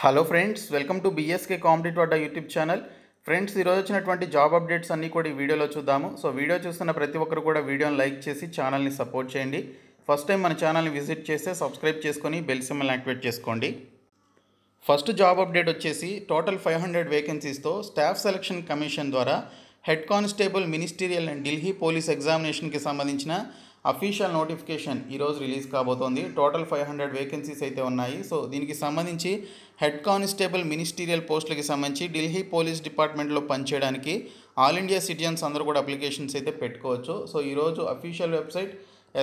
hello friends welcome to BSK complete Adda YouTube channel friends ఈరోజు వచ్చినటువంటి job updates అన్నీ కూడా ఈ వీడియోలో చూద్దాము సో వీడియో చూస్తున్న ప్రతి ఒక్కరు కూడా వీడియోని లైక్ చేసి ఛానల్ని సపోర్ట్ చేయండి ఫస్ట్ టైం మన ఛానల్ని విజిట్ చేస్తే సబ్స్క్రైబ్ చేసుకొని బెల్ సిమ్మల్ని యాక్టివేట్ చేసుకోండి ఫస్ట్ జాబ్ అప్డేట్ వచ్చేసి టోటల్ ఫైవ్ హండ్రెడ్ వేకెన్సీస్తో స్టాఫ్ సెలక్షన్ కమిషన్ ద్వారా head constable ministerial and Delhi police ఎగ్జామినేషన్కి సంబంధించిన అఫీషియల్ నోటిఫికేషన్ ఈరోజు రిలీజ్ కాబోతోంది టోటల్ ఫైవ్ హండ్రెడ్ వేకెన్సీస్ అయితే ఉన్నాయి సో దీనికి సంబంధించి హెడ్ కానిస్టేబుల్ మినిస్టీరియల్ పోస్టులకి సంబంధించి ఢిల్లీ పోలీస్ డిపార్ట్మెంట్లో పనిచేయడానికి ఆల్ ఇండియా సిటిజన్స్ అందరూ కూడా అప్లికేషన్స్ అయితే పెట్టుకోవచ్చు సో ఈరోజు official website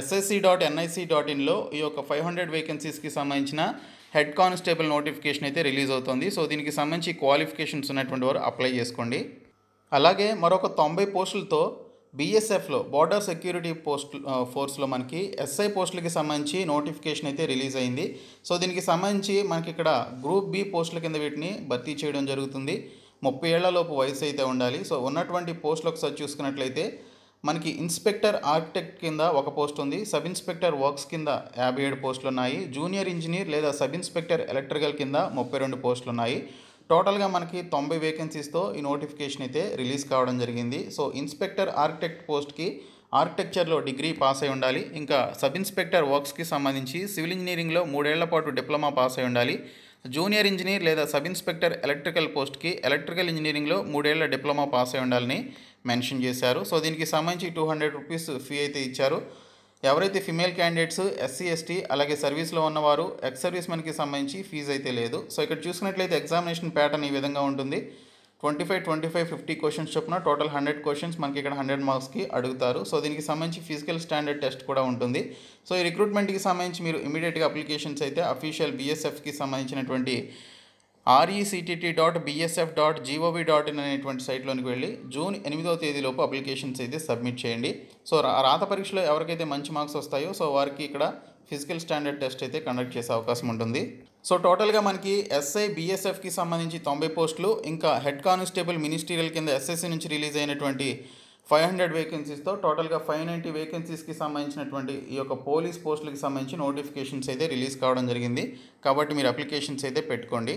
SSC dot NIC dot ఇన్లో ఈ యొక్క ఫైవ్ హండ్రెడ్ వేకెన్సీస్కి సంబంధించిన హెడ్ కానిస్టేబుల్ నోటిఫికేషన్ అయితే రిలీజ్ అవుతుంది సో దీనికి సంబంధించి క్వాలిఫికేషన్స్ ఉన్నటువంటి వారు అప్లై చేసుకోండి అలాగే మరొక తొంభై పోస్టులతో బీఎస్ఎఫ్లో బార్డర్ సెక్యూరిటీ పోస్ట్ ఫోర్స్లో మనకి ఎస్ఐ పోస్టులకి సంబంధించి నోటిఫికేషన్ అయితే రిలీజ్ అయింది సో దీనికి సంబంధించి మనకి ఇక్కడ గ్రూప్ బి పోస్టుల కింద వీటిని భర్తీ చేయడం జరుగుతుంది ముప్పై ఏళ్లలోపు వయసు అయితే ఉండాలి సో ఉన్నటువంటి పోస్టులకు ఒకసారి చూసుకున్నట్లయితే మనకి ఇన్స్పెక్టర్ ఆర్కిటెక్ట్ కింద ఒక పోస్ట్ ఉంది సబ్ ఇన్స్పెక్టర్ వర్క్స్ కింద యాభై ఏడు పోస్టులు ఉన్నాయి జూనియర్ ఇంజనీర్ లేదా సబ్ ఇన్స్పెక్టర్ ఎలక్ట్రికల్ కింద ముప్పై రెండు పోస్టులు ఉన్నాయి టోటల్గా మనకి తొంభై వేకెన్సీస్తో ఈ నోటిఫికేషన్ అయితే రిలీజ్ కావడం జరిగింది సో ఇన్స్పెక్టర్ ఆర్కిటెక్ట్ పోస్ట్కి ఆర్కిటెక్చర్లో డిగ్రీ పాస్ అయి ఉండాలి ఇంకా సబ్ ఇన్స్పెక్టర్ వర్క్స్కి సంబంధించి సివిల్ ఇంజనీరింగ్లో మూడేళ్ల పాటు డిప్లొమా పాస్ అయి ఉండాలి జూనియర్ ఇంజనీర్ లేదా సబ్ ఇన్స్పెక్టర్ ఎలక్ట్రికల్ పోస్ట్కి ఎలక్ట్రికల్ ఇంజనీరింగ్లో మూడేళ్ల డిప్లొమా పాస్ అయి ఉండాలని మెన్షన్ చేశారు సో దీనికి సంబంధించి టూ హండ్రెడ్ రూపీస్ ఫీ అయితే ఇచ్చారు ఎవరైతే ఫిమేల్ క్యాండిడేట్స్ ఎస్సీ ఎస్టీ అలాగే సర్వీస్లో ఉన్నవారు ఎక్స్ సర్వీస్ మెన్కి సంబంధించి ఫీజు అయితే లేదు సో ఇక్కడ చూసుకున్నట్లయితే ఎగ్జామినేషన్ ప్యాటర్న్ ఈ విధంగా ఉంటుంది twenty five twenty five fifty questions చొప్పున టోటల్ హండ్రెడ్ క్వశ్చన్స్ మనకి ఇక్కడ హండ్రెడ్ మార్క్స్కి అడుగుతారు సో దీనికి సంబంధించి ఫిజికల్ స్టాండర్డ్ టెస్ట్ కూడా ఉంటుంది సో ఈ రిక్రూట్మెంట్కి సంబంధించి మీరు ఇమీడియట్గా అప్లికేషన్స్ అయితే అఫీషియల్ బీఎస్ఎఫ్కి సంబంధించినటువంటి RECTT dot BSF dot GOV dot in అనేటువంటి సైట్లోనికి వెళ్ళి జూన్ ఎనిమిదవ తేదీలోపు అప్లికేషన్స్ అయితే సబ్మిట్ చేయండి సో రాత పరీక్షలో ఎవరికైతే మంచి మార్క్స్ వస్తాయో సో వారికి ఇక్కడ ఫిజికల్ స్టాండర్డ్ టెస్ట్ అయితే కండక్ట్ చేసే అవకాశం ఉంటుంది సో టోటల్గా మనకి ఎస్ఐ బీఎస్ఎఫ్కి సంబంధించి తొంభై పోస్టులు ఇంకా హెడ్ కానిస్టేబుల్ మినిస్టీరియల్ కింద ఎస్ఎస్సి నుంచి రిలీజ్ అయినటువంటి ఫైవ్ హండ్రెడ్ వేకెన్సీస్తో టోటల్గా ఫైవ్ నైంటీ వేకెన్సీస్కి సంబంధించినటువంటి ఈ యొక్క పోలీస్ పోస్టులకు సంబంధించి నోటిఫికేషన్స్ అయితే రిలీజ్ కావడం జరిగింది కాబట్టి మీరు అప్లికేషన్స్ అయితే పెట్టుకోండి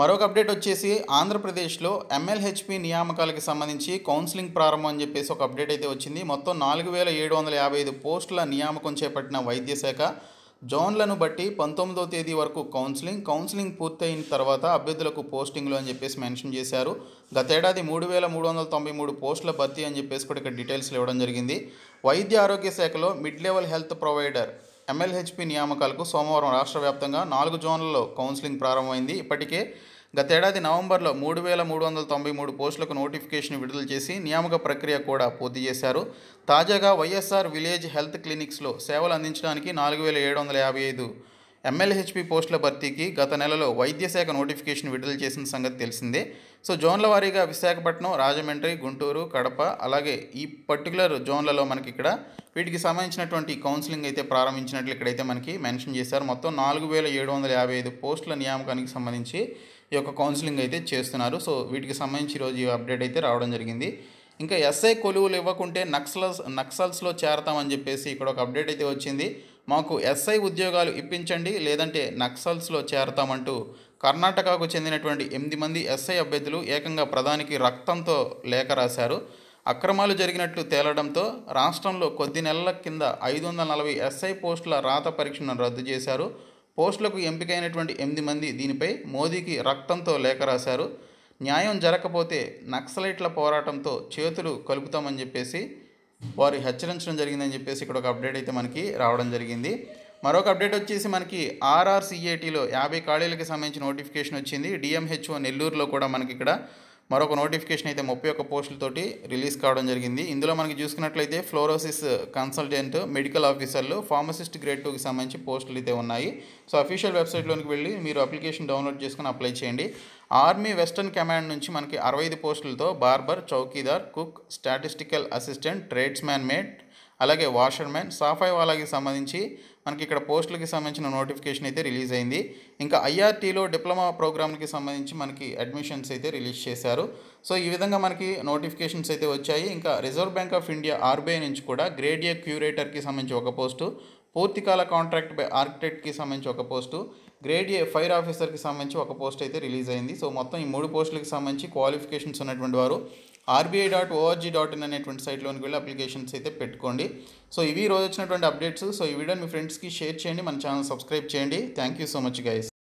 మరొక అప్డేట్ వచ్చేసి ఆంధ్రప్రదేశ్లో ఎమ్మెల్హెచ్పి నియామకాలకు సంబంధించి కౌన్సిలింగ్ ప్రారంభం అని చెప్పేసి ఒక అప్డేట్ అయితే వచ్చింది మొత్తం నాలుగు వేల ఏడు వందల యాభై ఐదు పోస్టుల నియామకం చేపట్టిన వైద్య శాఖ జోన్లను బట్టి పంతొమ్మిదో తేదీ వరకు కౌన్సిలింగ్ కౌన్సిలింగ్ పూర్తయిన తర్వాత అభ్యర్థులకు పోస్టింగ్లు అని చెప్పేసి మెన్షన్ చేశారు గతేడాది మూడు వేల మూడు వందల తొంభై మూడు పోస్టుల భర్తీ అని చెప్పేసి కూడా ఇక్కడ డీటెయిల్స్ ఇవ్వడం జరిగింది వైద్య ఆరోగ్య శాఖలో mid level health provider MLHP నియామకాలకు సోమవారం రాష్ట్ర వ్యాప్తంగా నాలుగు జోన్లలో కౌన్సిలింగ్ ప్రారంభమైంది ఇప్పటికే గతేడాది నవంబర్లో మూడు వేల మూడు వందల తొంభై మూడు పోస్టులకు నోటిఫికేషన్ విడుదల చేసి నియామక ప్రక్రియ కూడా పూర్తి చేశారు తాజాగా వైఎస్ఆర్ విలేజ్ హెల్త్ క్లినిక్స్లో సేవలు అందించడానికి నాలుగు వేల ఏడు వందల యాభై ఐదు ఎమ్మెల్యేహెచ్పి పోస్టుల భర్తీకి గత నెలలో వైద్య శాఖ నోటిఫికేషన్ విడుదల చేసిన సంగతి తెలిసిందే సో జోన్ల వారీగా విశాఖపట్నం రాజమండ్రి గుంటూరు కడప అలాగే ఈ పర్టికులర్ జోన్లలో మనకి ఇక్కడ వీటికి సంబంధించినటువంటి కౌన్సిలింగ్ అయితే ప్రారంభించినట్లు ఇక్కడైతే మనకి మెన్షన్ చేశారు మొత్తం నాలుగు వేల ఏడు వందల యాభై ఐదు పోస్టుల నియామకానికి సంబంధించి ఈ యొక్క కౌన్సిలింగ్ అయితే చేస్తున్నారు సో వీటికి సంబంధించి ఈరోజు ఈ అప్డేట్ అయితే రావడం జరిగింది ఇంకా ఎస్ఐ కొలువులు ఇవ్వకుంటే నక్సల్స్ నక్సల్స్లో చేరతామని చెప్పేసి ఇక్కడ ఒక అప్డేట్ అయితే వచ్చింది మాకు ఎస్ఐ ఉద్యోగాలు ఇప్పించండి లేదంటే నక్సల్స్లో చేరతామంటూ కర్ణాటకకు చెందినటువంటి ఎనిమిది మంది ఎస్ఐ అభ్యర్థులు ఏకంగా ప్రధానికి రక్తంతో లేఖ రాశారు అక్రమాలు జరిగినట్లు తేలడంతో రాష్ట్రంలో కొద్ది నెలల కింద ఐదు వందల నలభై ఎస్ఐ పోస్టుల రాత పరీక్షను రద్దు చేశారు పోస్టులకు ఎంపికైనటువంటి ఎనిమిది మంది దీనిపై మోదీకి రక్తంతో లేఖ రాశారు న్యాయం జరగకపోతే నక్సలైట్ల పోరాటంతో చేతులు కలుపుతామని చెప్పేసి వారు హెచ్చరించడం జరిగిందని చెప్పేసి ఇక్కడ ఒక అప్డేట్ అయితే మనకి రావడం జరిగింది మరొక అప్డేట్ వచ్చేసి మనకి ఆర్ఆర్సీఏటీలో యాభై ఖాళీలకు సంబంధించి నోటిఫికేషన్ వచ్చింది డిఎంహెచ్ఓ నెల్లూరులో కూడా మనకి ఇక్కడ మరొక నోటిఫికేషన్ అయితే ముప్పై ఒక్క పోస్టులతోటి రిలీజ్ కావడం జరిగింది ఇందులో మనకి చూసుకున్నట్లయితే ఫ్లోరోసిస్ కన్సల్టెంట్ మెడికల్ ఆఫీసర్లు ఫార్మసిస్ట్ గ్రేడ్ టూకి సంబంధించి పోస్టులు అయితే ఉన్నాయి సో అఫీషియల్ వెబ్సైట్లోనికి వెళ్ళి మీరు అప్లికేషన్ డౌన్లోడ్ చేసుకుని అప్లై చేయండి ఆర్మీ వెస్టర్న్ కమాండ్ నుంచి మనకి అరవై ఐదు పోస్టులతో బార్బర్ చౌకీదార్ cook statistical assistant tradesman mate అలాగే వాషర్మెన్ సాఫాయి వాళ్ళకి సంబంధించి మనకి ఇక్కడ పోస్టులకి సంబంధించిన నోటిఫికేషన్ అయితే రిలీజ్ అయింది ఇంకా ఐఆర్టీలో డిప్లొమా ప్రోగ్రామ్కి సంబంధించి మనకి అడ్మిషన్స్ అయితే రిలీజ్ చేశారు సో ఈ విధంగా మనకి నోటిఫికేషన్స్ అయితే వచ్చాయి ఇంకా Reserve Bank of India RBI నుంచి కూడా గ్రేడ్ ఏ క్యూరేటర్కి సంబంధించి ఒక పోస్టు పూర్తికాల కాంట్రాక్ట్ బై ఆర్కిటెక్ట్కి సంబంధించి ఒక పోస్టు గ్రేడ్ ఏ ఫైర్ ఆఫీసర్కి సంబంధించి ఒక పోస్ట్ అయితే రిలీజ్ అయింది సో మొత్తం ఈ మూడు పోస్టులకి సంబంధించి క్వాలిఫికేషన్స్ ఉన్నటువంటి వారు RBI dot ORG dot in అనేటువంటి సైట్లోనికి వెళ్ళి అప్లికేషన్స్ అయితే పెట్టుకోండి సో ఇవి రోజు వచ్చినటువంటి అప్డేట్స్ సో ఈ వీడియోని మీ ఫ్రెండ్స్కి షేర్ చేయండి మన ఛానల్ సబ్స్క్రైబ్ చేయండి thank you so much guys